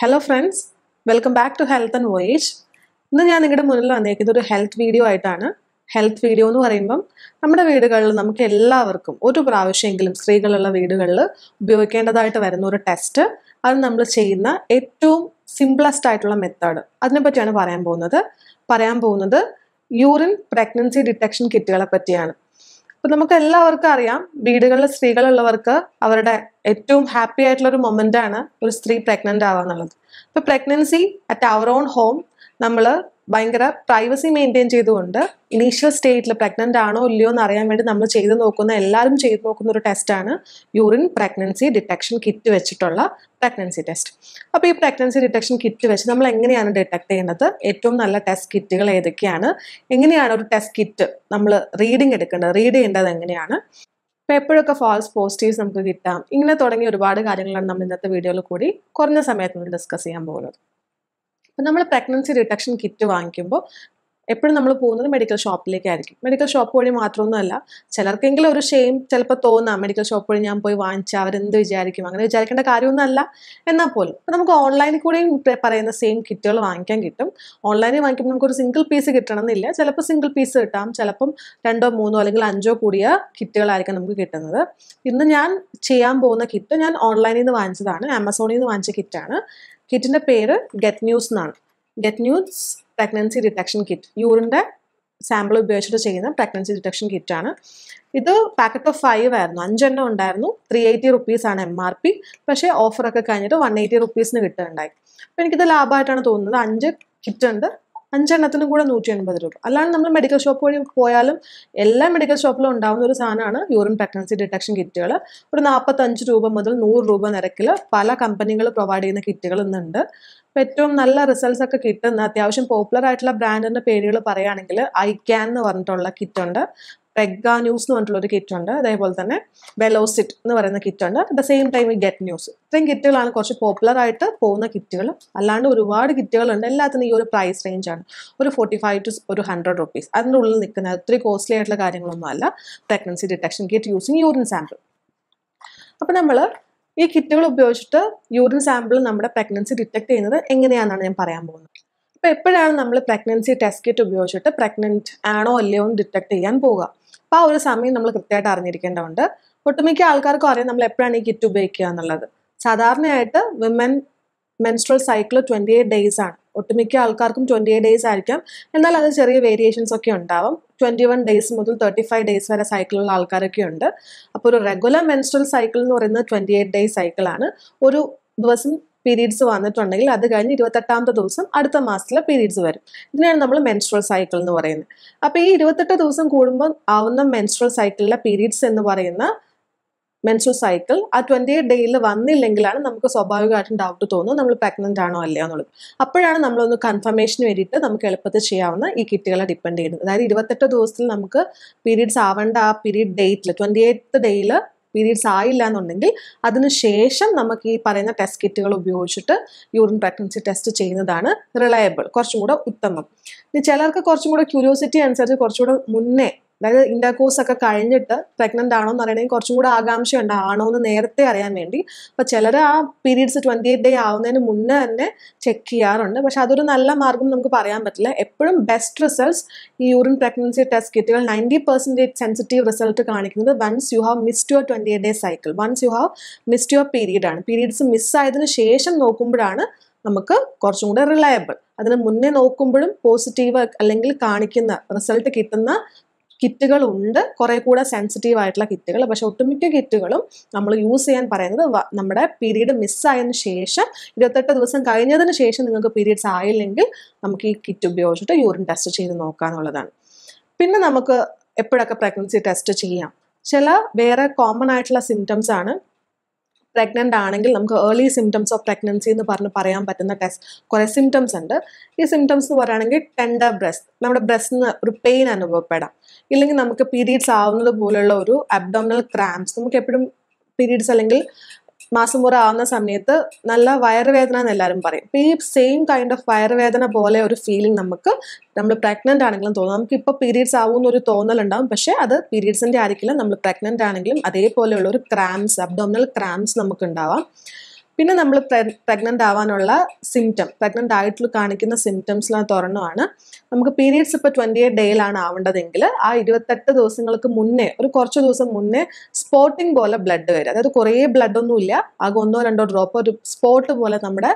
hello friends welcome back to health and voyage ഇന്ന് ഞാൻ നിങ്ങളുടെ മുന്നിൽ വന്നേക്കുന്ന ഒരു ഹെൽത്ത് വീഡിയോ ആയിട്ടാണ് ഹെൽത്ത് വീഡിയോ എന്ന് പറയുമ്പം നമ്മുടെ വീടുകളിൽ നമുക്ക് എല്ലാവർക്കും ഒരു പ്രാവശ്യമെങ്കിലും സ്ത്രീകളുള്ള വീടുകളിൽ ഉപയോഗിക്കേണ്ടതായിട്ട് വരുന്ന ഒരു ടെസ്റ്റ് അത് നമ്മൾ ചെയ്യുന്ന ഏറ്റവും സിംപ്ലസ്റ്റ് ആയിട്ടുള്ള മെത്തേഡ് അതിനെപ്പറ്റിയാണ് പറയാൻ പോകുന്നത് പറയാൻ പോകുന്നത് യൂറിൻ പ്രഗ്നൻസി ഡിറ്റക്ഷൻ കിറ്റുകളെ പറ്റിയാണ് അപ്പൊ നമുക്ക് എല്ലാവർക്കും അറിയാം വീടുകളിലെ സ്ത്രീകളുള്ളവർക്ക് അവരുടെ ഏറ്റവും ഹാപ്പി ആയിട്ടുള്ള ഒരു മൊമെന്റ് ആണ് ഒരു സ്ത്രീ പ്രഗ്നന്റ് ആവാന്നുള്ളത് അപ്പോൾ pregnancy at our own home നമ്മൾ ഭയങ്കര പ്രൈവസി മെയിൻറ്റെയിൻ ചെയ്തുകൊണ്ട് ഇനീഷ്യൽ സ്റ്റേറ്റിൽ പ്രഗ്നൻ്റ് ആണോ ഇല്ലയോ എന്ന് അറിയാൻ വേണ്ടി നമ്മൾ ചെയ്തു നോക്കുന്ന എല്ലാവരും ചെയ്തു നോക്കുന്ന ഒരു ടെസ്റ്റാണ് യൂറിൻ പ്രഗ്നൻസി ഡിറ്റക്ഷൻ കിറ്റ് വെച്ചിട്ടുള്ള പ്രഗ്നൻസി ടെസ്റ്റ് അപ്പോൾ ഈ പ്രഗ്നൻസി ഡിറ്റക്ഷൻ കിറ്റ് വെച്ച് നമ്മൾ എങ്ങനെയാണ് ഡിറ്റക്ട് ചെയ്യുന്നത് ഏറ്റവും നല്ല ടെസ്റ്റ് കിറ്റുകൾ ഏതൊക്കെയാണ് എങ്ങനെയാണ് ഒരു ടെസ്റ്റ് കിറ്റ് നമ്മൾ റീഡിംഗ് എടുക്കേണ്ടത് റീഡ് ചെയ്യേണ്ടത് എങ്ങനെയാണ് അപ്പോൾ എപ്പോഴൊക്കെ ഫാൾസ് പോസിറ്റീവ്സ് നമുക്ക് കിട്ടാം ഇങ്ങനെ തുടങ്ങിയ ഒരുപാട് കാര്യങ്ങളാണ് നമ്മൾ ഇന്നത്തെ വീഡിയോയിൽ കൂടി കുറഞ്ഞ സമയത്തിനുള്ളിൽ ഡിസ്കസ് ചെയ്യാൻ പോകുന്നത് അപ്പോൾ നമ്മൾ പ്രഗ്നൻസി ഡിറ്റക്ഷൻ കിറ്റ് വാങ്ങിക്കുമ്പോൾ എപ്പോഴും നമ്മൾ പോകുന്നത് മെഡിക്കൽ ഷോപ്പിലേക്കായിരിക്കും മെഡിക്കൽ ഷോപ്പ് വഴി മാത്രമൊന്നുമല്ല ചിലർക്കെങ്കിലും ഒരു ഷെയിം ചിലപ്പോൾ തോന്നാം മെഡിക്കൽ ഷോപ്പ് വഴി ഞാൻ പോയി വാങ്ങിച്ചാൽ അവരെന്ത് വിചാരിക്കും അങ്ങനെ വിചാരിക്കേണ്ട കാര്യമൊന്നുമല്ല എന്നാൽ പോലും ഇപ്പം നമുക്ക് ഓൺലൈനിൽ കൂടെയും പറയുന്ന സെയിം കിറ്റുകൾ വാങ്ങിക്കാൻ കിട്ടും ഓൺലൈനിൽ വാങ്ങിക്കുമ്പോൾ നമുക്കൊരു സിംഗിൾ പീസ് കിട്ടണമെന്നില്ല ചിലപ്പോൾ സിംഗിൾ പീസ് കിട്ടാം ചിലപ്പം രണ്ടോ മൂന്നോ അല്ലെങ്കിൽ അഞ്ചോ കൂടിയ കിറ്റുകളായിരിക്കും നമുക്ക് കിട്ടുന്നത് ഇന്ന് ഞാൻ ചെയ്യാൻ പോകുന്ന കിറ്റ് ഞാൻ ഓൺലൈനിൽ നിന്ന് വാങ്ങിച്ചതാണ് ആമസോണിൽ നിന്ന് വാങ്ങിച്ച കിറ്റാണ് കിറ്റിൻ്റെ പേര് ഗെറ്റ് ന്യൂസ് എന്നാണ് get news pregnancy detection kit യൂറിൻ്റെ സാമ്പിൾ ഉപയോഗിച്ചിട്ട് ചെയ്യുന്ന പ്രഗ്നൻസി ഡിറ്റക്ഷൻ കിറ്റാണ് ഇത് പാക്കറ്റ് ഓഫ് ഫൈവ് ആയിരുന്നു അഞ്ചെണ്ണം ഉണ്ടായിരുന്നു ത്രീ എയ്റ്റി റുപ്പീസാണ് എം ആർ പി പക്ഷേ ഓഫറൊക്കെ കഴിഞ്ഞിട്ട് വൺ എയ്റ്റി റുപ്പീസിന് കിട്ടുന്നുണ്ടായി അപ്പോൾ എനിക്കിത് ലാഭമായിട്ടാണ് തോന്നുന്നത് അഞ്ച് കിറ്റ് ഉണ്ട് അഞ്ചെണ്ണത്തിനും കൂടെ നൂറ്റി എൺപത് രൂപ അല്ലാണ്ട് നമ്മൾ മെഡിക്കൽ ഷോപ്പ് വഴി പോയാലും എല്ലാ മെഡിക്കൽ ഷോപ്പിലും ഉണ്ടാകുന്ന ഒരു സാധനമാണ് യൂറിൻ പ്രഗ്നൻസി ഡിറ്റക്ഷൻ കിറ്റുകൾ ഒരു നാൽപ്പത്തഞ്ച് രൂപ മുതൽ നൂറ് രൂപ നിരക്കിൽ പല കമ്പനികൾ പ്രൊവൈഡ് ചെയ്യുന്ന കിറ്റുകൾ ഇന്നുണ്ട് അപ്പോൾ ഏറ്റവും നല്ല റിസൾട്ട്സ് ഒക്കെ കിട്ടുന്ന അത്യാവശ്യം പോപ്പുലർ ആയിട്ടുള്ള ബ്രാൻഡിൻ്റെ പേരുകൾ പറയുകയാണെങ്കിൽ ഐ ക്യാൻ എന്ന് പറഞ്ഞിട്ടുള്ള കിറ്റുണ്ട് പെഗ്ഗ ന്യൂസ് എന്ന് പറഞ്ഞിട്ടുള്ള ഒരു കിറ്റ് ഉണ്ട് അതേപോലെ തന്നെ വെലോസിറ്റ് എന്ന് പറയുന്ന കിറ്റ് ഉണ്ട് അറ്റ് ദ സെയിം ടൈം ഈ ഗെറ്റ് ന്യൂസ് ഇത്രയും കിറ്റുകളാണ് കുറച്ച് പോപ്പുലർ ആയിട്ട് പോകുന്ന കിറ്റുകൾ അല്ലാണ്ട് ഒരുപാട് കിറ്റുകളുണ്ട് എല്ലാത്തിനും ഈ ഒരു പ്രൈസ് റേഞ്ച് ആണ് ഒരു ഫോർട്ടി ഫൈവ് ടു ഒരു ഹൺഡ്രഡ് റുപ്പീസ് അതിൻ്റെ ഉള്ളിൽ നിൽക്കുന്ന അത്രയും കോസ്റ്റ്ലി ആയിട്ടുള്ള കാര്യങ്ങളൊന്നും അല്ല pregnancy detection kit using urine sample അപ്പം നമ്മൾ ഈ കിറ്റുകൾ ഉപയോഗിച്ചിട്ട് യൂറിൻ സാമ്പിൾ നമ്മുടെ പ്രഗ്നൻസി ഡിറ്റക്ട് ചെയ്യുന്നത് എങ്ങനെയാണെന്നാണ് ഞാൻ പറയാൻ പോകുന്നത് അപ്പോൾ എപ്പോഴാണ് നമ്മൾ പ്രഗ്നൻസി ടെസ്റ്റ് കിറ്റ് ഉപയോഗിച്ചിട്ട് പ്രഗ്നൻറ്റ് ആണോ അല്ലയോ എന്ന് ഡിറ്റക്ട് ചെയ്യാൻ പോവുക അപ്പോൾ ആ ഒരു സമയം നമ്മൾ കൃത്യമായിട്ട് അറിഞ്ഞിരിക്കേണ്ടതുണ്ട് ഒട്ടുമിക്ക ആൾക്കാർക്കും അറിയാം നമ്മൾ എപ്പോഴാണ് ഈ കിറ്റ് ഉപയോഗിക്കുക എന്നുള്ളത് സാധാരണയായിട്ട് women menstrual cycle twenty eight days ആണ് ഒട്ടുമിക്ക ആൾക്കാർക്കും ട്വൻറ്റി എയ്റ്റ് ഡേയ്സ് ആയിരിക്കാം എന്നാൽ അത് ചെറിയ വേരിയേഷൻസ് ഒക്കെ ഉണ്ടാവും ട്വൻറ്റി വൺ ഡേയ്സ് മുതൽ തേർട്ടി ഫൈവ് ഡേയ്സ് വരെ സൈക്കിളുള്ള ആൾക്കാരൊക്കെ ഉണ്ട് അപ്പോൾ ഒരു റെഗുലർ മെൻസ്ട്രൽ സൈക്കിൾ എന്ന് പറയുന്നത് ട്വൻറ്റി എയ്റ്റ് ഡേയ്സ് സൈക്കിളാണ് ഒരു ദിവസം പീരീഡ്സ് വന്നിട്ടുണ്ടെങ്കിൽ അത് കഴിഞ്ഞ് ഇരുപത്തെട്ടാമത്തെ ദിവസം അടുത്ത മാസത്തിലെ പീരീഡ്സ് വരും ഇതിനാണ് നമ്മൾ മെൻസ്ട്രൽ സൈക്കിൾ എന്ന് പറയുന്നത് അപ്പോൾ ഈ ഇരുപത്തെട്ട് ദിവസം കൂടുമ്പോൾ ആവുന്ന മെൻസ്ട്രൽ സൈക്കിളിലെ പീരീഡ്സ് എന്ന് പറയുന്ന മെൻസ്ട്രൽ സൈക്കിൾ ആ ട്വൻറ്റി എയ്റ്റ് ഡേയിൽ വന്നില്ലെങ്കിലാണ് നമുക്ക് സ്വാഭാവികമായിട്ടും ഡൗട്ട് തോന്നും നമ്മൾ പ്രഗ്നൻ്റ് ആണോ അല്ലയോ എന്നുള്ളത് അപ്പോഴാണ് നമ്മളൊന്ന് കൺഫർമേഷന് വേണ്ടിയിട്ട് നമുക്ക് എളുപ്പത്തിൽ ചെയ്യാവുന്ന ഈ കിറ്റുകളെ ഡിപ്പെൻഡ് ചെയ്യുന്നത് അതായത് ഇരുപത്തെട്ട് ദിവസത്തിൽ നമുക്ക് പീരീഡ്സ് ആവേണ്ട ആ പീരീഡ് ഡേറ്റിൽ ട്വൻറ്റി എയ്ത്ത് ഡേയിൽ പീരീഡ്സ് ആയില്ല എന്നുണ്ടെങ്കിൽ അതിനുശേഷം നമുക്ക് ഈ പറയുന്ന ടെസ്റ്റ് കിറ്റുകൾ ഉപയോഗിച്ചിട്ട് യൂറിൻ പ്രഗ്നൻസി ടെസ്റ്റ് ചെയ്യുന്നതാണ് റിലയബിൾ കുറച്ചും കൂടെ ഉത്തമം ഇനി ചിലർക്ക് കുറച്ചും കൂടെ ക്യൂരിയോസിറ്റി അനുസരിച്ച് കുറച്ചുകൂടെ മുന്നേ അതായത് ഇൻഡർകോഴ്സ് ഒക്കെ കഴിഞ്ഞിട്ട് പ്രഗ്നൻ്റ് ആണോ എന്ന് അറിയണമെങ്കിൽ കുറച്ചും കൂടെ ആകാംക്ഷ ഉണ്ട് ആണോ എന്ന് നേരത്തെ അറിയാൻ വേണ്ടി അപ്പോൾ ചിലർ ആ പീരീഡ്സ് ട്വൻറ്റി എയ്റ്റ് ഡേ ആവുന്നതിന് മുന്നേ തന്നെ ചെക്ക് ചെയ്യാറുണ്ട് പക്ഷെ അതൊരു നല്ല മാർഗം നമുക്ക് പറയാൻ പറ്റില്ല എപ്പോഴും ബെസ്റ്റ് റിസൾട്ട്സ് ഈ യൂറിൻ പ്രഗ്നൻസി ടെസ്റ്റ് കിറ്റുകൾ നയൻറ്റി പെർസെൻറ്റേജ് സെൻസിറ്റീവ് റിസൾട്ട് കാണിക്കുന്നത് once you have missed your twenty eight day cycle once you have missed your period ആണ് പീരീഡ്സ് മിസ്സായതിനു ശേഷം നോക്കുമ്പോഴാണ് നമുക്ക് കുറച്ചും കൂടെ റിലയബിൾ അതിന് മുന്നേ നോക്കുമ്പോഴും പോസിറ്റീവ് അല്ലെങ്കിൽ കാണിക്കുന്ന റിസൾട്ട് കിട്ടുന്ന കിറ്റുകൾ ഉണ്ട് കുറേ കൂടെ സെൻസിറ്റീവ് ആയിട്ടുള്ള കിറ്റുകൾ പക്ഷെ ഒട്ടുമിക്ക കിറ്റുകളും നമ്മൾ യൂസ് ചെയ്യാൻ പറയുന്നത് നമ്മുടെ പീരീഡ് മിസ്സായതിന് ശേഷം ഇരുപത്തെട്ട് ദിവസം കഴിഞ്ഞതിന് ശേഷം നിങ്ങൾക്ക് പീരീഡ്സ് ആയില്ലെങ്കിൽ നമുക്ക് ഈ കിറ്റ് ഉപയോഗിച്ചിട്ട് യൂറിൻ ടെസ്റ്റ് ചെയ്ത് നോക്കാന്നുള്ളതാണ് പിന്നെ നമുക്ക് എപ്പോഴൊക്കെ പ്രഗ്നൻസി ടെസ്റ്റ് ചെയ്യാം ചില വേറെ കോമൺ ആയിട്ടുള്ള സിംറ്റംസ് ആണ് പ്രഗ്നൻ്റ് ആണെങ്കിൽ നമുക്ക് ഏർലി സിംറ്റംസ് ഓഫ് പ്രഗ്നൻസി എന്ന് പറഞ്ഞ് പറയാൻ പറ്റുന്ന ടെസ്റ്റ് കുറേ സിംറ്റംസ് ഉണ്ട് ഈ സിംറ്റംസ് എന്ന് പറയുകയാണെങ്കിൽ ടെൻഡർ ബ്രസ്റ്റ് നമ്മുടെ ബ്രസ്റ്റിന് ഒരു പെയിൻ അനുഭവപ്പെടാം ഇല്ലെങ്കിൽ നമുക്ക് പീരീഡ്സ് ആവുന്നത് പോലുള്ള ഒരു അബ്ഡോമിനൽ ക്രാംസ് നമുക്ക് എപ്പോഴും പീരീഡ്സ് അല്ലെങ്കിൽ മാസം മുറ ആവുന്ന സമയത്ത് നല്ല വയറുവേദന എന്ന് എല്ലാവരും പറയും അപ്പോൾ ഈ സെയിം കൈൻഡ് ഓഫ് വയറുവേദന പോലെ ഒരു ഫീലിംഗ് നമുക്ക് നമ്മൾ പ്രഗ്നൻ്റ് ആണെങ്കിലും തോന്നും നമുക്ക് ഇപ്പോൾ പീരീഡ്സ് ആവും ഒരു തോന്നലുണ്ടാവും പക്ഷേ അത് പീരീഡ്സിൻ്റെ ആയിരിക്കില്ല നമ്മൾ പ്രഗ്നൻ്റ് ആണെങ്കിലും അതേപോലെയുള്ള ഒരു ക്രാംസ് അബ്ഡോമിനൽ ക്രാംസ് നമുക്ക് ഉണ്ടാവാം പിന്നെ നമ്മൾ പ്രഗ്നൻ്റ് ആവാനുള്ള സിംറ്റം പ്രഗ്നൻ്റ് ആയിട്ടുള്ള കാണിക്കുന്ന സിംറ്റംസിലാണ് തുറന്നാണ് നമുക്ക് പീരിയഡ്സ് ഇപ്പോൾ ട്വൻറ്റി എയ്റ്റ് ഡേയിലാണ് ആവേണ്ടതെങ്കിൽ ആ ഇരുപത്തെട്ട് ദിവസങ്ങൾക്ക് മുന്നേ ഒരു കുറച്ച് ദിവസം മുന്നേ സ്പോട്ടിങ് പോലെ ബ്ലഡ് വരും അതായത് കുറേ ബ്ലഡ് ഒന്നുമില്ല ആകെ ഒന്നോ രണ്ടോ ഡ്രോപ്പ് ഒരു സ്പോട്ട് പോലെ നമ്മുടെ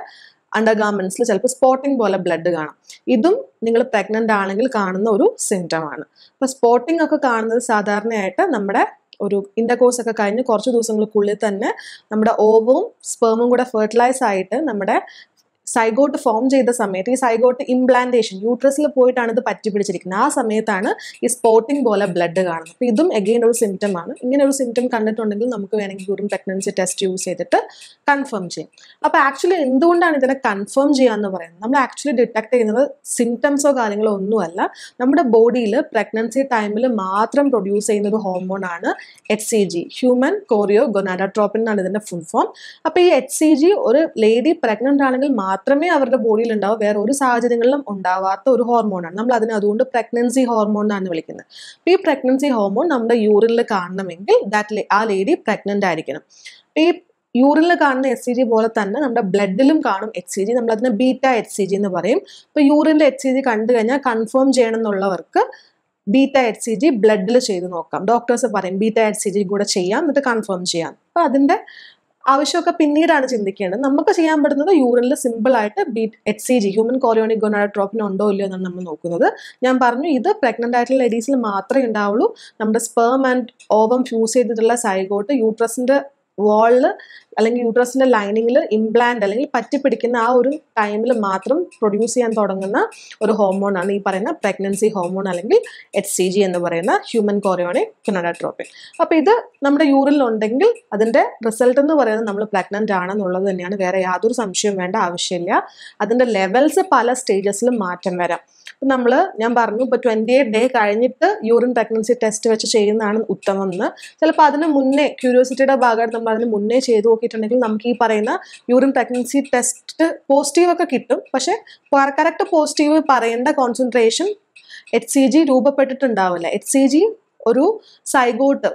അണ്ടർ ഗാർമെൻസിൽ ചിലപ്പോൾ സ്പോട്ടിംഗ് പോലെ ബ്ലഡ് കാണാം ഇതും നിങ്ങൾ പ്രഗ്നന്റ് ആണെങ്കിൽ കാണുന്ന ഒരു സിംറ്റം ആണ് അപ്പോൾ സ്പോട്ടിംഗ് ഒക്കെ കാണുന്നത് സാധാരണയായിട്ട് നമ്മുടെ ഒരു ഇൻ്റർകോഴ്സ് ഒക്കെ കഴിഞ്ഞ് കുറച്ച് ദിവസങ്ങൾക്കുള്ളിൽ തന്നെ നമ്മുടെ ഓവവും സ്പേമും കൂടെ ഫെർട്ടിലൈസ് ആയിട്ട് നമ്മുടെ സൈഗോട്ട് ഫോം ചെയ്ത സമയത്ത് ഈ സൈഗോട്ട് ഇംപ്ലാന്റേഷൻ യൂട്രസിൽ പോയിട്ടാണ് ഇത് പറ്റി പിടിച്ചിരിക്കുന്നത് ആ സമയത്താണ് ഈ സ്പോട്ടിംഗ് പോലെ ബ്ലഡ് കാണുന്നത് അപ്പോൾ ഇതും എഗെയിൻ ഒരു സിംറ്റം ആണ് ഇങ്ങനെ ഒരു സിംറ്റം കണ്ടിട്ടുണ്ടെങ്കിൽ നമുക്ക് വേണമെങ്കിൽ ഉറും പ്രഗ്നൻസി ടെസ്റ്റ് യൂസ് ചെയ്തിട്ട് കൺഫേം ചെയ്യാം അപ്പോൾ ആക്ച്വലി എന്തുകൊണ്ടാണ് ഇതിനെ കൺഫേം ചെയ്യാന്ന് പറയുന്നത് നമ്മൾ ആക്ച്വലി ഡിറ്റക്ട് ചെയ്യുന്നത് സിംറ്റംസോ കാര്യങ്ങളോ ഒന്നുമല്ല നമ്മുടെ ബോഡിയിൽ പ്രഗ്നൻസി ടൈമിൽ മാത്രം പ്രൊഡ്യൂസ് ചെയ്യുന്ന ഒരു ഹോർമോൺ ആണ് എച്ച് സി ജി ഹ്യൂമൻ കോറിയോ ഗൊനാഡാട്രോപ്പിൻ എന്നാണ് ഇതിൻ്റെ ഫുൾ ഫോം അപ്പോൾ ഈ എച്ച് സി ജി ഒരു ലേഡി പ്രഗ്നൻ്റ് ആണെങ്കിൽ മാത്രം മാത്രമേ അവരുടെ ബോഡിയിൽ ഉണ്ടാവൂ വേറെ ഒരു സാഹചര്യങ്ങളിലും ഉണ്ടാവാത്ത ഒരു ഹോർമോണാണ് നമ്മൾ അതിനെ അതുകൊണ്ട് പ്രഗ്നൻസി ഹോർമോൺ എന്നാണ് വിളിക്കുന്നത് അപ്പൊ ഈ പ്രഗ്നൻസി ഹോർമോൺ നമ്മുടെ യൂറിനിൽ കാണണമെങ്കിൽ ദാറ്റ് ആ ലേഡി പ്രഗ്നന്റ് ആയിരിക്കണം ഈ യൂറിനിൽ കാണുന്ന എച്ച് സി ജി പോലെ തന്നെ നമ്മുടെ ബ്ലഡിലും കാണും എച്ച് സി ജി അതിനെ ബീറ്റ എച്ച് സി ജി എന്ന് പറയും ഇപ്പോൾ യൂറിന്റെ എച്ച് സി ജി കണ്ടു കഴിഞ്ഞാൽ കൺഫേം ചെയ്യണം എന്നുള്ളവർക്ക് ബീറ്റ എച്ച് സി ജി ബ്ലഡിൽ ചെയ്ത് നോക്കാം ഡോക്ടേഴ്സ് പറയും ബീറ്റ എച്ച് സി ജി കൂടെ ചെയ്യാം എന്നിട്ട് കൺഫേം ചെയ്യാം അപ്പോൾ അതിന്റെ ആവശ്യമൊക്കെ പിന്നീടാണ് ചിന്തിക്കേണ്ടത് നമുക്ക് ചെയ്യാൻ പറ്റുന്നത് യൂറിനിൽ സിമ്പിളായിട്ട് B H C G human chorionic gonadotropin ഉണ്ടോ ഇല്ലയോ എന്നാണ് നമ്മൾ നോക്കുന്നത് ഞാൻ പറഞ്ഞു ഇത് പ്രഗ്നന്റ് ആയിട്ടുള്ള ലേഡീസിൽ മാത്രമേ ഉണ്ടാവുള്ളൂ നമ്മുടെ സ്പേം ആൻഡ് ഓവം ഫ്യൂസ് ചെയ്തിട്ടുള്ള സൈഗോട്ട് യൂട്രസിൻ്റെ വാളില് അല്ലെങ്കിൽ യൂട്രസിന്റെ ലൈനിങ്ങിൽ ഇംപ്ലാന്റ് അല്ലെങ്കിൽ പറ്റിപ്പിടിക്കുന്ന ആ ഒരു ടൈമിൽ മാത്രം പ്രൊഡ്യൂസ് ചെയ്യാൻ തുടങ്ങുന്ന ഒരു ഹോർമോണാണ് ഈ പറയുന്ന പ്രഗ്നൻസി ഹോർമോൺ അല്ലെങ്കിൽ എച്ച് സി ജി എന്ന് പറയുന്ന ഹ്യൂമൻ കോറിയോണിക് കിനഡോട്രോപ്പിൻ അപ്പോൾ ഇത് നമ്മുടെ യൂറിൽ ഉണ്ടെങ്കിൽ അതിൻ്റെ റിസൾട്ട് എന്ന് പറയുന്നത് നമ്മൾ പ്രഗ്നൻ്റ് ആണെന്നുള്ളത് തന്നെയാണ് വേറെ യാതൊരു സംശയവും വേണ്ട ആവശ്യമില്ല അതിൻ്റെ ലെവൽസ് പല സ്റ്റേജസിലും മാറ്റം വരാം അപ്പം നമ്മൾ ഞാൻ പറഞ്ഞു ഇപ്പോൾ ട്വൻറ്റി എയ്റ്റ് ഡേ കഴിഞ്ഞിട്ട് യൂറിൻ പ്രഗ്നൻസി ടെസ്റ്റ് വെച്ച് ചെയ്യുന്നതാണ് ഉത്തമം എന്ന് ചിലപ്പോൾ അതിന് മുന്നേ ക്യൂരിയോസിറ്റിയുടെ ഭാഗമായിട്ട് നമ്മൾ അതിന് മുന്നേ ചെയ്തു നോക്കിയിട്ടുണ്ടെങ്കിൽ നമുക്ക് ഈ പറയുന്ന യൂറിൻ പ്രഗ്നൻസി ടെസ്റ്റ് പോസിറ്റീവ് ഒക്കെ കിട്ടും പക്ഷേ കറക്റ്റ് പോസിറ്റീവ് പറയേണ്ട കോൺസെൻട്രേഷൻ എച്ച് സി ജി രൂപപ്പെട്ടിട്ടുണ്ടാവില്ല എച്ച് സി ജി ഒരു സൈഗോട്ട്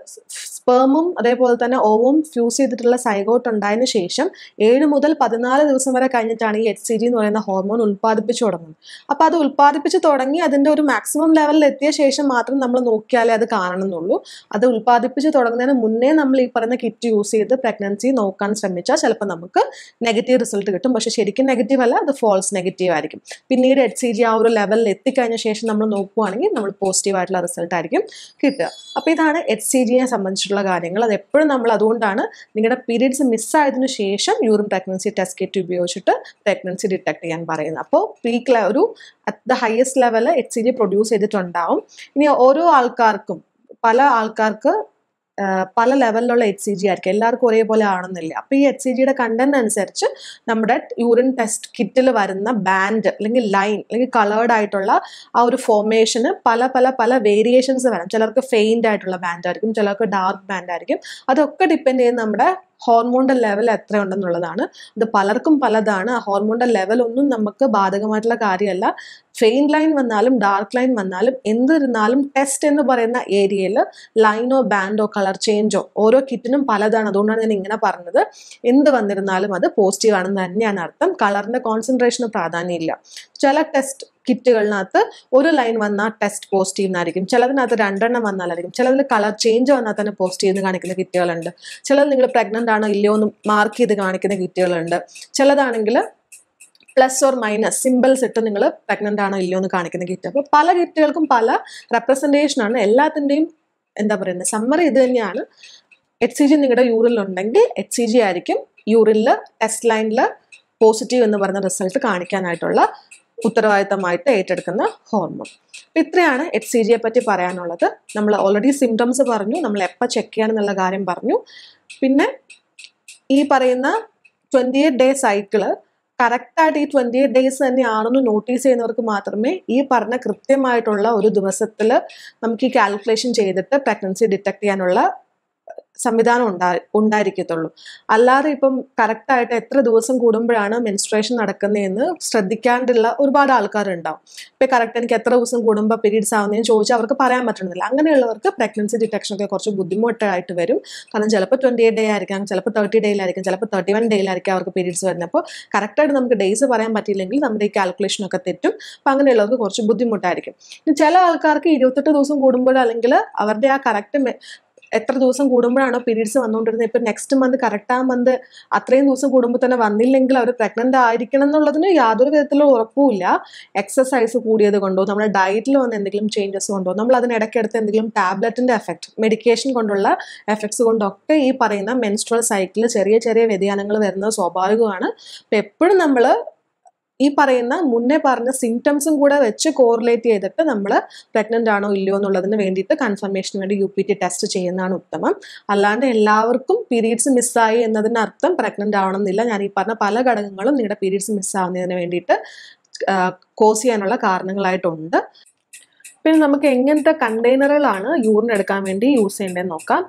സ്പേമും അതേപോലെ തന്നെ ഓവും ഫ്യൂസ് ചെയ്തിട്ടുള്ള സൈഗോട്ട് ഉണ്ടായതിനു ശേഷം ഏഴ് മുതൽ പതിനാല് ദിവസം വരെ കഴിഞ്ഞിട്ടാണ് ഈ എച്ച് സി ജി എന്ന് പറയുന്ന ഹോർമോൺ ഉൽപ്പാദിപ്പിച്ചു തുടങ്ങുന്നത് അപ്പോൾ അത് ഉൽപ്പാദിപ്പിച്ച് തുടങ്ങി അതിൻ്റെ ഒരു മാക്സിമം ലെവലിൽ എത്തിയ ശേഷം മാത്രം നമ്മൾ നോക്കിയാലേ അത് കാണണമെന്നുള്ളൂ അത് ഉൽപ്പാദിപ്പിച്ച് തുടങ്ങുന്നതിന് മുന്നേ നമ്മൾ ഈ പറയുന്ന കിറ്റ് യൂസ് ചെയ്ത് പ്രഗ്നൻസി നോക്കാൻ ശ്രമിച്ചാൽ ചിലപ്പോൾ നമുക്ക് നെഗറ്റീവ് റിസൾട്ട് കിട്ടും പക്ഷേ ശരിക്കും നെഗറ്റീവ് അല്ല അത് ഫോൾസ് നെഗറ്റീവ് ആയിരിക്കും പിന്നീട് എച്ച് സി ജി ആ ഒരു ലെവലിൽ എത്തിക്കഴിഞ്ഞ ശേഷം നമ്മൾ നോക്കുകയാണെങ്കിൽ നമ്മൾ പോസിറ്റീവ് ആയിട്ടുള്ള റിസൾട്ട് ആയിരിക്കും കിട്ടുക അപ്പോൾ ഇതാണ് എച്ച് സി ജിയെ സംബന്ധിച്ചിട്ടുള്ള ആയിട്ടുള്ള കാര്യങ്ങൾ അത് എപ്പോഴും നമ്മൾ അതുകൊണ്ടാണ് നിങ്ങളുടെ പീരീഡ്സ് മിസ്സായതിനു ശേഷം യൂറിൻ പ്രഗ്നൻസി ടെസ്റ്റ് കിറ്റ് ഉപയോഗിച്ചിട്ട് പ്രഗ്നൻസി ഡിറ്റക്ട് ചെയ്യാൻ പറയുന്നത് അപ്പോൾ പീക്ക് ഒരു at the highest level H C G produce ചെയ്തിട്ടുണ്ടാവും ഇനി ഓരോ ആൾക്കാർക്കും പല ആൾക്കാർക്ക് പല ലെവലിലുള്ള എച്ച് സി ജി ആയിരിക്കും എല്ലാവർക്കും ഒരേപോലെ ആണെന്നില്ല അപ്പോൾ ഈ എച്ച് സി ജിയുടെ കണ്ടന്റ് അനുസരിച്ച് നമ്മുടെ യൂറിൻ ടെസ്റ്റ് കിറ്റിൽ വരുന്ന ബാൻഡ് അല്ലെങ്കിൽ ലൈൻ അല്ലെങ്കിൽ കളേർഡ് ആയിട്ടുള്ള ആ ഒരു ഫോമേഷന് പല പല പല വേരിയേഷൻസ് വരാം ചിലർക്ക് ഫെയിൻ്റ് ആയിട്ടുള്ള ബാൻഡ് ആയിരിക്കും ചിലർക്ക് ഡാർക്ക് ബാൻഡ് ആയിരിക്കും അതൊക്കെ ഡിപ്പെൻഡ് ചെയ്യുന്ന നമ്മുടെ ഹോർമോണിൻ്റെ ലെവൽ എത്ര ഉണ്ടെന്നുള്ളതാണ് ഇത് പലർക്കും പലതാണ് ആ ലെവൽ ഒന്നും നമുക്ക് ബാധകമായിട്ടുള്ള കാര്യമല്ല ഫെയിൻ ലൈൻ വന്നാലും ഡാർക്ക് ലൈൻ വന്നാലും എന്തിരുന്നാലും ടെസ്റ്റ് എന്ന് പറയുന്ന ഏരിയയിൽ ലൈനോ ബാൻഡോ കളർ ചേഞ്ചോ ഓരോ കിറ്റിനും പലതാണ് അതുകൊണ്ടാണ് ഞാൻ ഇങ്ങനെ പറഞ്ഞത് എന്ത് വന്നിരുന്നാലും അത് പോസിറ്റീവ് ആണെന്ന് തന്നെയാണ് അർത്ഥം കളറിന്റെ കോൺസെൻട്രേഷന് പ്രാധാന്യമില്ല ചില ടെസ്റ്റ് കിറ്റുകളിനകത്ത് ഒരു ലൈൻ വന്നാൽ ടെസ്റ്റ് പോസ്റ്റ് ചെയ്യുന്നതായിരിക്കും ചിലതിനകത്ത് രണ്ടെണ്ണം വന്നാലായിരിക്കും ചിലതിൽ കളർ ചേഞ്ച് വന്നാൽ തന്നെ പോസ്റ്റ് ചെയ്ത് കാണിക്കുന്ന കിറ്റുകളുണ്ട് ചിലത് നിങ്ങൾ പ്രഗ്നൻ്റ് ആണോ ഇല്ലയോ എന്ന് മാർക്ക് ചെയ്ത് കാണിക്കുന്ന കിറ്റുകളുണ്ട് ചിലതാണെങ്കിൽ പ്ലസ് ഓർ മൈനസ് സിമ്പിൾസ് ഇട്ട് നിങ്ങൾ പ്രഗ്നൻ്റ് ആണോ ഇല്ലയോ എന്ന് കാണിക്കുന്ന കിറ്റ് അപ്പോൾ പല കിറ്റുകൾക്കും പല റെപ്രസെൻറ്റേഷനാണ് എല്ലാത്തിൻ്റെയും എന്താ പറയുന്നത് സമ്മറി ഇത് തന്നെയാണ് എച്ച് സി ജി നിങ്ങളുടെ യൂറിനുണ്ടെങ്കിൽ എച്ച് സി ജി ആയിരിക്കും യൂറിനിൽ ടെസ്റ്റ് ലൈനിൽ പോസിറ്റീവ് എന്ന് പറയുന്ന റിസൾട്ട് കാണിക്കാനായിട്ടുള്ള ഉത്തരവാദിത്തമായിട്ട് ഏറ്റെടുക്കുന്ന ഹോർമോൺ ഇത്രയാണ് എച്ച് സി ജിയെ പറ്റി പറയാനുള്ളത് നമ്മൾ ഓൾറെഡി സിംറ്റംസ് പറഞ്ഞു നമ്മൾ എപ്പോൾ ചെക്ക് ചെയ്യണം എന്നുള്ള കാര്യം പറഞ്ഞു പിന്നെ ഈ പറയുന്ന ട്വൻറ്റി എയ്റ്റ് ഡേ സൈക്കിള് കറക്റ്റായിട്ട് ഈ ട്വൻറ്റി എയ്റ്റ് ഡേയ്സ് തന്നെയാണെന്ന് നോട്ടീസ് ചെയ്യുന്നവർക്ക് മാത്രമേ ഈ പറഞ്ഞ കൃത്യമായിട്ടുള്ള ഒരു ദിവസത്തിൽ നമുക്ക് ഈ കാൽക്കുലേഷൻ ചെയ്തിട്ട് പ്രഗ്നൻസി ഡിറ്റക്ട് ചെയ്യാനുള്ള സംവിധാനം ഉണ്ടാ ഉണ്ടായിരിക്കത്തുള്ളൂ അല്ലാതെ ഇപ്പം കറക്റ്റായിട്ട് എത്ര ദിവസം കൂടുമ്പോഴാണ് മെൻസ്ട്രേഷൻ നടക്കുന്നതെന്ന് ശ്രദ്ധിക്കാണ്ടുള്ള ഒരുപാട് ആൾക്കാരുണ്ടാവും ഇപ്പം കറക്റ്റ് എനിക്ക് എത്ര ദിവസം കൂടുമ്പോൾ പീരീഡ്സ് ആവുന്നതെന്ന് ചോദിച്ചാൽ അവർക്ക് പറയാൻ പറ്റുന്നില്ല അങ്ങനെയുള്ളവർക്ക് പ്രഗ്നൻസി ഡിറ്റക്ഷനൊക്കെ കുറച്ച് ബുദ്ധിമുട്ടായിട്ട് വരും കാരണം ചിലപ്പോൾ ട്വൻറ്റി എയ്റ്റ് ഡേ ആയിരിക്കാം ചിലപ്പോൾ തേർട്ടി ആയിരിക്കാം ചിലപ്പോൾ തേർട്ടി വൺ ആയിരിക്കാം അവർക്ക് പീരീഡ്സ് വരുന്നത് അപ്പോൾ കറക്റ്റായിട്ട് നമുക്ക് ഡേയ്സ് പറയാൻ പറ്റിയില്ലെങ്കിൽ നമ്മുടെ ഈ കാൽക്കുലേഷനൊക്കെ തെറ്റും അപ്പം അങ്ങനെയുള്ളവർക്ക് കുറച്ച് ബുദ്ധിമുട്ടായിരിക്കും ചില ആൾക്കാർക്ക് ഇരുപത്തെട്ട് ദിവസം കൂടുമ്പോൾ അല്ലെങ്കിൽ അവരുടെ ആ കറക്റ്റ് എത്ര ദിവസം കൂടുമ്പോഴാണോ പീരീഡ്സ് വന്നുകൊണ്ടിരുന്നത് ഇപ്പം നെക്സ്റ്റ് മന്ത് കറക്റ്റ് ആ മന്ത് അത്രയും ദിവസം കൂടുമ്പോൾ തന്നെ വന്നില്ലെങ്കിൽ അവർ പ്രഗ്നൻ്റ് ആയിരിക്കണം എന്നുള്ളതിന് യാതൊരു വിധത്തിലും ഉറപ്പുമില്ല എക്സസൈസ് കൂടിയത് കൊണ്ടോ നമ്മുടെ ഡയറ്റിൽ വന്ന എന്തെങ്കിലും ചേഞ്ചസ് കൊണ്ടോ നമ്മൾ അതിനിടയ്ക്കെടുത്ത് എന്തെങ്കിലും ടാബ്ലറ്റിൻ്റെ എഫക്റ്റ് മെഡിക്കേഷൻ കൊണ്ടുള്ള എഫക്ട്സ് കൊണ്ടൊക്കെ ഈ പറയുന്ന മെൻസ്ട്രൽ സൈക്കിളിൽ ചെറിയ ചെറിയ വ്യതിയാനങ്ങൾ വരുന്നത് സ്വാഭാവികമാണ് അപ്പം എപ്പോഴും നമ്മൾ ഈ പറയുന്ന മുന്നേ പറഞ്ഞ സിംറ്റംസും കൂടെ വെച്ച് കോറിലേറ്റ് ചെയ്തിട്ട് നമ്മൾ പ്രഗ്നൻ്റ് ആണോ ഇല്ലയോ എന്നുള്ളതിന് വേണ്ടിയിട്ട് കൺഫർമേഷന് വേണ്ടി യു പി ടി ടെസ്റ്റ് ചെയ്യുന്നതാണ് ഉത്തമം അല്ലാണ്ട് എല്ലാവർക്കും പീരീഡ്സ് മിസ്സായി എന്നതിനർത്ഥം പ്രഗ്നൻ്റ് ആവണമെന്നില്ല ഞാൻ ഈ പറഞ്ഞ പല ഘടകങ്ങളും നിങ്ങളുടെ പീരീഡ്സ് മിസ്സാവുന്നതിന് വേണ്ടിയിട്ട് കോസ് ചെയ്യാനുള്ള കാരണങ്ങളായിട്ടുണ്ട് പിന്നെ നമുക്ക് എങ്ങനത്തെ കണ്ടെയ്നറുകളാണ് യൂറിൻ എടുക്കാൻ വേണ്ടി യൂസ് ചെയ്യേണ്ടതെന്ന് നോക്കാം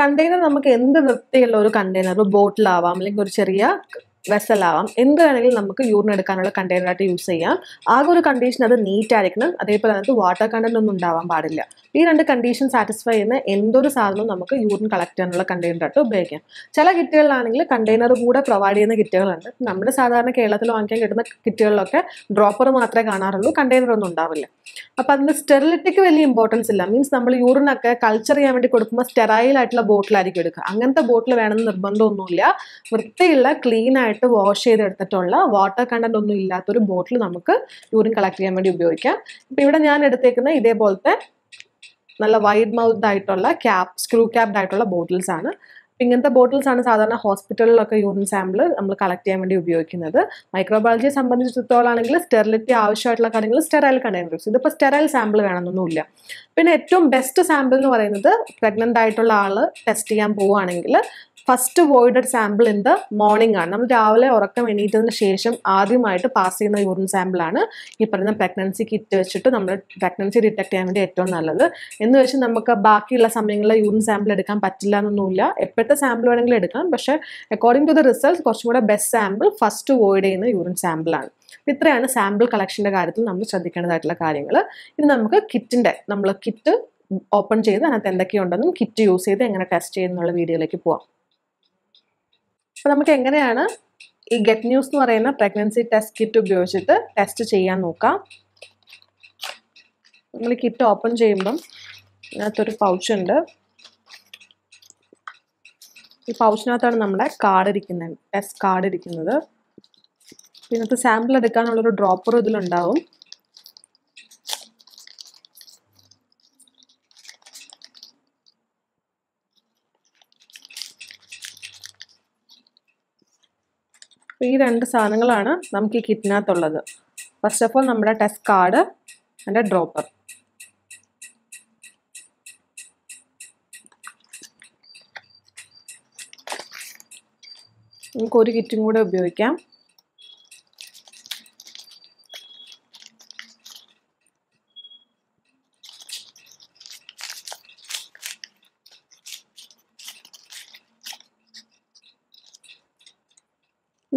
കണ്ടെയ്നർ നമുക്ക് എന്ത് വൃത്തിയുള്ള ഒരു കണ്ടെയ്നർ ബോട്ടിലാവാം അല്ലെങ്കിൽ ഒരു ചെറിയ വെസൽ ആവാം എന്ത് വേണമെങ്കിലും നമുക്ക് യൂറിൻ എടുക്കാനുള്ള കണ്ടെയ്നറായിട്ട് യൂസ് ചെയ്യാം ആകെ ഒരു കണ്ടീഷൻ അത് നീറ്റ് ആയിരിക്കണം അതേപോലെ അതിനകത്ത് വാട്ടർ കണ്ടന്റ് ഒന്നും ഉണ്ടാവാൻ പാടില്ല ഈ രണ്ട് കണ്ടീഷൻ സാറ്റിസ്ഫൈ ചെയ്യുന്ന എന്തൊരു സാധനവും നമുക്ക് യൂറിൻ കളക്ട് ചെയ്യാനുള്ള കണ്ടെയ്നറായിട്ട് ഉപയോഗിക്കാം ചില കിറ്റുകളിലാണെങ്കിൽ കണ്ടെയ്നർ കൂടെ പ്രൊവൈഡ് ചെയ്യുന്ന കിറ്റുകളുണ്ട് നമ്മുടെ സാധാരണ കേരളത്തിൽ വാങ്ങിക്കാൻ കിട്ടുന്ന കിറ്റുകളിലൊക്കെ ഡ്രോപ്പർ മാത്രമേ കാണാറുള്ളൂ കണ്ടെയ്നർ ഒന്നും ഉണ്ടാവില്ല അപ്പം അതിന് സ്റ്റെറിലിറ്റിക്ക് വലിയ ഇമ്പോർട്ടൻസ് ഇല്ല മീൻസ് നമ്മൾ യൂറിനൊക്കെ കൾച്ചർ ചെയ്യാൻ വേണ്ടി കൊടുക്കുമ്പോൾ സ്റ്റെറൈൽ ആയിട്ടുള്ള ബോട്ടിലായിരിക്കും എടുക്കുക അങ്ങനത്തെ ബോട്ടിൽ വേണമെന്ന് നിർബന്ധമൊന്നുമില്ല വൃത്തിയുള്ള ക്ലീൻ ആയിട്ട് ഇട്ട് വാഷ് ചെയ്തെടുത്തിട്ടുള്ള വാട്ടർ കണ്ടന്റ് ഒന്നും ഇല്ലാത്തൊരു ബോട്ടിൽ നമുക്ക് യൂറിൻ കളക്ട് ചെയ്യാൻ വേണ്ടി ഉപയോഗിക്കാം ഇപ്പം ഇവിടെ ഞാൻ എടുത്തേക്കുന്ന ഇതേപോലത്തെ നല്ല വൈഡ് മൗത്ത് ആയിട്ടുള്ള ക്യാപ് സ്ക്രൂ ക്യാപ്ഡ് ആയിട്ടുള്ള ബോട്ടിൽസ് ആണ് ഇങ്ങനത്തെ ബോട്ടിൽസ് ആണ് സാധാരണ ഹോസ്പിറ്റലിലൊക്കെ യൂറിൻ സാമ്പിൾ നമ്മൾ കളക്ട് ചെയ്യാൻ വേണ്ടി ഉപയോഗിക്കുന്നത് മൈക്രോബയോളജിയെ സംബന്ധിച്ചിടത്തോളം ആണെങ്കിൽ സ്റ്റെറിലിറ്റി ആവശ്യമായിട്ടുള്ള കാര്യങ്ങൾ സ്റ്റെറൈൽ കണ്ടെയ്നേഴ്സ് ഇതിപ്പോൾ സ്റ്റെറൈൽ സാമ്പിൾ വേണമെന്നൊന്നുമില്ല പിന്നെ ഏറ്റവും ബെസ്റ്റ് സാമ്പിൾ എന്ന് പറയുന്നത് പ്രഗ്നൻ്റ് ആയിട്ടുള്ള ആൾ ടെസ്റ്റ് ചെയ്യാൻ പോവുകയാണെങ്കിൽ first voided sample in the morning ആണ് നമ്മൾ രാവിലെ ഉറക്കം എണീറ്റതിന് ശേഷം ആദ്യമായിട്ട് പാസ് ചെയ്യുന്ന യൂറിൻ സാമ്പിളാണ് ഈ പറയുന്ന പ്രഗ്നൻസി കിറ്റ് വെച്ചിട്ട് നമ്മൾ പ്രഗ്നൻസി ഡിറ്റക്ട് ചെയ്യാൻ വേണ്ടി ഏറ്റവും നല്ലത് എന്ന് വെച്ച് നമുക്ക് ബാക്കിയുള്ള സമയങ്ങളിൽ യൂറിൻ സാമ്പിൾ എടുക്കാൻ പറ്റില്ല എന്നൊന്നുമില്ല എപ്പോഴത്തെ സാമ്പിൾ വേണമെങ്കിലും എടുക്കാം പക്ഷേ അക്കോർഡിംഗ് ടു ദ റിസൾട്ട് കുറച്ചും കൂടെ ബെസ്റ്റ് സാമ്പിൾ ഫസ്റ്റ് അവോയ്ഡ് ചെയ്യുന്ന യൂറിൻ സാമ്പിളാണ് ഇത്രയാണ് സാമ്പിൾ കളക്ഷൻ്റെ കാര്യത്തിൽ നമ്മൾ ശ്രദ്ധിക്കേണ്ടതായിട്ടുള്ള കാര്യങ്ങൾ ഇത് നമുക്ക് കിറ്റിൻ്റെ നമ്മൾ കിറ്റ് ഓപ്പൺ ചെയ്ത് അതിനകത്ത് എന്തൊക്കെയുണ്ടെന്നും കിറ്റ് യൂസ് ചെയ്ത് എങ്ങനെ ടെസ്റ്റ് ചെയ്യുന്നുള്ള വീഡിയോയിലേക്ക് പോവാം അപ്പോൾ നമുക്ക് എങ്ങനെയാണ് ഈ ഗെറ്റ് ന്യൂസ് എന്ന് പറയുന്ന പ്രഗ്നൻസി ടെസ്റ്റ് കിറ്റ് ഉപയോഗിച്ചിട്ട് ടെസ്റ്റ് ചെയ്യാൻ നോക്കാം നമ്മൾ കിറ്റ് ഓപ്പൺ ചെയ്യുമ്പം ഇതിനകത്തൊരു പൗച്ചുണ്ട് ഈ പൗച്ചിനകത്താണ് നമ്മുടെ കാർഡ് ഇരിക്കുന്നത് ടെസ്റ്റ് കാർഡ് ഇരിക്കുന്നത് ഇതിനകത്ത് സാമ്പിൾ എടുക്കാനുള്ളൊരു ഡ്രോപ്പർ ഇതിലുണ്ടാവും ഈ രണ്ട് സാധനങ്ങളാണ് നമുക്ക് ഈ കിറ്റിനകത്തുള്ളത് ഫസ്റ്റ് ഓഫ് ഓൾ നമ്മുടെ ടെസ്റ്റ് കാർഡ് അതിൻ്റെ ഡ്രോപ്പർ നമുക്ക് ഒരു കിറ്റും കൂടെ ഉപയോഗിക്കാം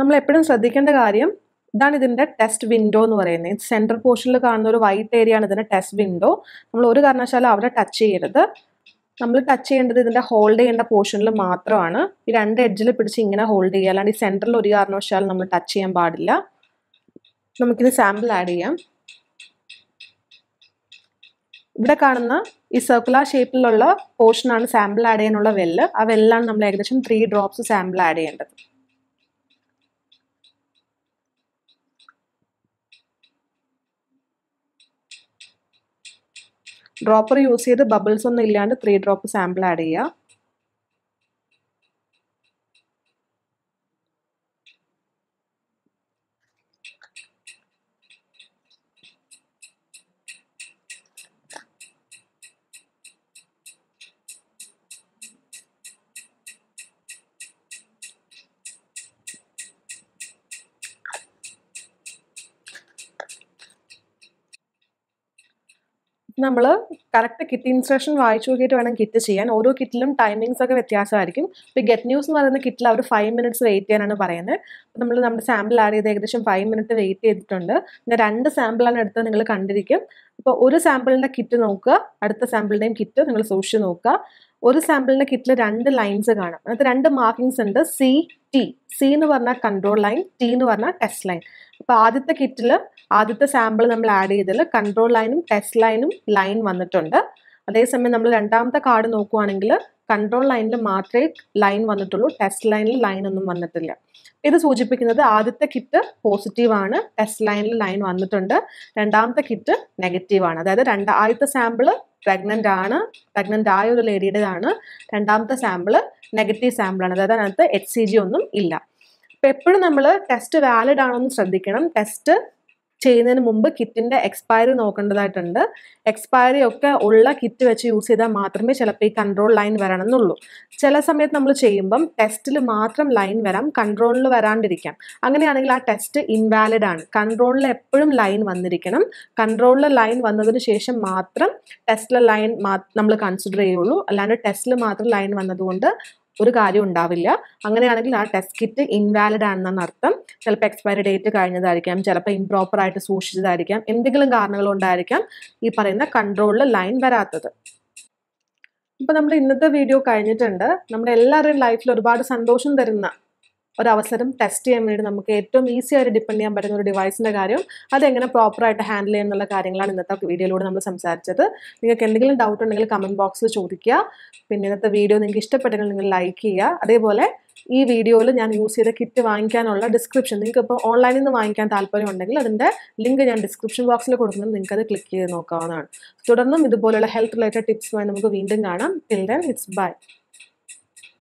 നമ്മൾ എപ്പോഴും ശ്രദ്ധിക്കേണ്ട കാര്യം ഇതാണ് ഇതിൻ്റെ ടെസ്റ്റ് വിൻഡോ എന്ന് പറയുന്നത് സെൻറ്റർ പോർഷനിൽ കാണുന്ന ഒരു വൈറ്റ് ഏരിയ ആണ് ഇതിൻ്റെ ടെസ്റ്റ് വിൻഡോ നമ്മൾ ഒരു കാരണവശാലും അവിടെ ടച്ച് ചെയ്യരുത് നമ്മൾ ടച്ച് ചെയ്യേണ്ടത് ഇതിൻ്റെ ഹോൾഡ് ചെയ്യേണ്ട പോർഷനിൽ മാത്രമാണ് ഈ രണ്ട് എഡ്ജിൽ പിടിച്ച് ഇങ്ങനെ ഹോൾഡ് ചെയ്യുക അല്ലാണ്ട് ഈ സെൻറ്ററിൽ ഒരു കാരണവശാലും നമ്മൾ ടച്ച് ചെയ്യാൻ പാടില്ല നമുക്കിത് സാമ്പിൾ ആഡ് ചെയ്യാം ഇവിടെ കാണുന്ന ഈ സർക്കുലർ ഷേപ്പിലുള്ള പോർഷനാണ് സാമ്പിൾ ആഡ് ചെയ്യാനുള്ള വെല്ല് ആ വെല്ലാണ് നമ്മൾ ഏകദേശം ത്രീ ഡ്രോപ്സ് സാമ്പിൾ ആഡ് ചെയ്യേണ്ടത് ഡ്രോപ്പർ യൂസ് ചെയ്ത് ബബിൾസ് ഒന്നും ഇല്ലാണ്ട് ത്രീ ഡ്രോപ്പ് സാമ്പിൾ ആഡ് ചെയ്യുക നമ്മൾ കറക്റ്റ് കിറ്റ് ഇൻസ്ട്രക്ഷൻ വായിച്ചു നോക്കിയിട്ട് വേണം കിറ്റ് ചെയ്യാൻ ഓരോ കിറ്റിലും ടൈമിങ്സ് ഒക്കെ വ്യത്യാസമായിരിക്കും ഇപ്പോൾ ഗെറ്റ് ന്യൂസ് എന്ന് പറയുന്ന കിറ്റിൽ അവർ ഫൈവ് മിനിറ്റ്സ് വെയിറ്റ് ചെയ്യാനാണ് പറയുന്നത് നമ്മൾ നമ്മുടെ സാമ്പിൾ ആഡ് ചെയ്ത് ഏകദേശം ഫൈവ് മിനിറ്റ് വെയിറ്റ് ചെയ്തിട്ടുണ്ട് പിന്നെ രണ്ട് സാമ്പിളാണ് എടുത്തത് നിങ്ങൾ കണ്ടിരിക്കും അപ്പോൾ ഒരു സാമ്പിളിൻ്റെ കിറ്റ് നോക്കുക അടുത്ത സാമ്പിളിൻ്റെയും കിറ്റ് നിങ്ങൾ സൂക്ഷിച്ച് നോക്കുക ഒരു സാമ്പിളിൻ്റെ കിറ്റിൽ രണ്ട് ലൈൻസ് കാണാം അതിനകത്ത് രണ്ട് മാർക്കിങ്സ് ഉണ്ട് സി ടി സി എന്ന് പറഞ്ഞാൽ കൺട്രോൾ ലൈൻ ടി എന്ന് പറഞ്ഞാൽ ടെസ്റ്റ് ലൈൻ അപ്പോൾ ആദ്യത്തെ കിറ്റിൽ ആദ്യത്തെ സാമ്പിൾ നമ്മൾ ആഡ് ചെയ്തതിൽ കൺട്രോൾ ലൈനും ടെസ്റ്റ് ലൈനും ലൈൻ വന്നിട്ടുണ്ട് അതേസമയം നമ്മൾ രണ്ടാമത്തെ കാർഡ് നോക്കുവാണെങ്കിൽ കൺട്രോൾ ലൈനിൽ മാത്രമേ ലൈൻ വന്നിട്ടുള്ളൂ ടെസ്റ്റ് ലൈനിൽ ലൈൻ ഒന്നും വന്നിട്ടില്ല ഇത് സൂചിപ്പിക്കുന്നത് ആദ്യത്തെ കിറ്റ് പോസിറ്റീവ് ആണ് ടെസ്റ്റ് ലൈനിൽ ലൈൻ വന്നിട്ടുണ്ട് രണ്ടാമത്തെ കിറ്റ് നെഗറ്റീവ് ആണ് അതായത് രണ്ട് ആദ്യത്തെ സാമ്പിള് പ്രഗ്നൻ്റ് ആണ് പ്രഗ്നൻ്റ് ആയ ഒരു ലേഡിയുടേതാണ് രണ്ടാമത്തെ സാമ്പിള് നെഗറ്റീവ് സാമ്പിൾ ആണ് അതായത് അതിനകത്ത് എച്ച് സി ജി ഒന്നും ഇല്ല അപ്പോൾ എപ്പോഴും നമ്മൾ ടെസ്റ്റ് വാലിഡ് ആണോ എന്ന് ശ്രദ്ധിക്കണം ടെസ്റ്റ് ചെയ്യുന്നതിന് മുമ്പ് കിറ്റിൻ്റെ എക്സ്പയറി നോക്കേണ്ടതായിട്ടുണ്ട് എക്സ്പയറി ഒക്കെ ഉള്ള കിറ്റ് വെച്ച് യൂസ് ചെയ്താൽ മാത്രമേ ചിലപ്പോൾ ഈ കൺട്രോൾ ലൈൻ വരണമെന്നുള്ളൂ ചില സമയത്ത് നമ്മൾ ചെയ്യുമ്പം ടെസ്റ്റിൽ മാത്രം ലൈൻ വരാം കൺട്രോളിൽ വരാണ്ടിരിക്കാം അങ്ങനെയാണെങ്കിൽ ആ ടെസ്റ്റ് ഇൻവാലിഡ് ആണ് കൺട്രോളിൽ എപ്പോഴും ലൈൻ വന്നിരിക്കണം കൺട്രോളിൽ ലൈൻ വന്നതിന് ശേഷം മാത്രം ടെസ്റ്റിലെ ലൈൻ നമ്മൾ കൺസിഡർ ചെയ്യുള്ളൂ അല്ലാണ്ട് ടെസ്റ്റിൽ മാത്രം ലൈൻ വന്നതുകൊണ്ട് ഒരു കാര്യം ഉണ്ടാവില്ല അങ്ങനെയാണെങ്കിൽ ആ ടെസ്റ്റ് കിറ്റ് ഇൻവാലിഡ് ആണെന്നാണ് അർത്ഥം ചിലപ്പോൾ എക്സ്പയറി ഡേറ്റ് കഴിഞ്ഞതായിരിക്കാം ചിലപ്പോൾ ഇംപ്രോപ്പർ ആയിട്ട് സൂക്ഷിച്ചതായിരിക്കാം എന്തെങ്കിലും കാരണങ്ങൾ കൊണ്ടായിരിക്കാം ഈ പറയുന്ന കൺട്രോളിൽ ലൈൻ വരാത്തത് ഇപ്പം നമ്മുടെ ഇന്നത്തെ വീഡിയോ കഴിഞ്ഞിട്ടുണ്ട് നമ്മുടെ എല്ലാവരുടെയും ലൈഫിൽ ഒരുപാട് സന്തോഷം തരുന്ന ഒരവസരം ടെസ്റ്റ് ചെയ്യാൻ വേണ്ടി നമുക്ക് ഏറ്റവും ഈസി ആയിട്ട് ഡിപ്പെൻഡ് ചെയ്യാൻ പറ്റുന്ന ഒരു ഡിവൈസിൻ്റെ കാര്യം അതെങ്ങനെ പ്രോപ്പറായിട്ട് ഹാൻഡിൽ ചെയ്യുക എന്നുള്ള കാര്യങ്ങളാണ് ഇന്നത്തെ വീഡിയോയിലൂടെ നമ്മൾ സംസാരിച്ചത് നിങ്ങൾക്ക് എന്തെങ്കിലും ഡൗട്ട് ഉണ്ടെങ്കിൽ കമൻറ്റ് ബോക്സിൽ ചോദിക്കുക പിന്നെ ഇന്നത്തെ വീഡിയോ നിങ്ങൾക്ക് ഇഷ്ടപ്പെട്ടെങ്കിൽ നിങ്ങൾ ലൈക്ക് ചെയ്യുക അതേപോലെ ഈ വീഡിയോയിൽ ഞാൻ യൂസ് ചെയ്ത കിറ്റ് വാങ്ങിക്കാനുള്ള ഡിസ്ക്രിപ്ഷൻ നിങ്ങൾക്ക് ഇപ്പോൾ ഓൺലൈനിൽ നിന്ന് വാങ്ങിക്കാൻ ഉണ്ടെങ്കിൽ അതിൻ്റെ ലിങ്ക് ഞാൻ ഡിസ്ക്രിപ്ഷൻ ബോക്സിൽ കൊടുക്കുന്നത് നിങ്ങൾക്ക് അത് ക്ലിക്ക് ചെയ്ത് നോക്കാവുന്നതാണ് തുടർന്നും ഇതുപോലെയുള്ള ഹെൽത്ത് റിലേറ്റഡ് ടിപ്സുമായി നമുക്ക് വീണ്ടും കാണാം ടിൽ ദൻ ഇറ്റ്സ് ബൈ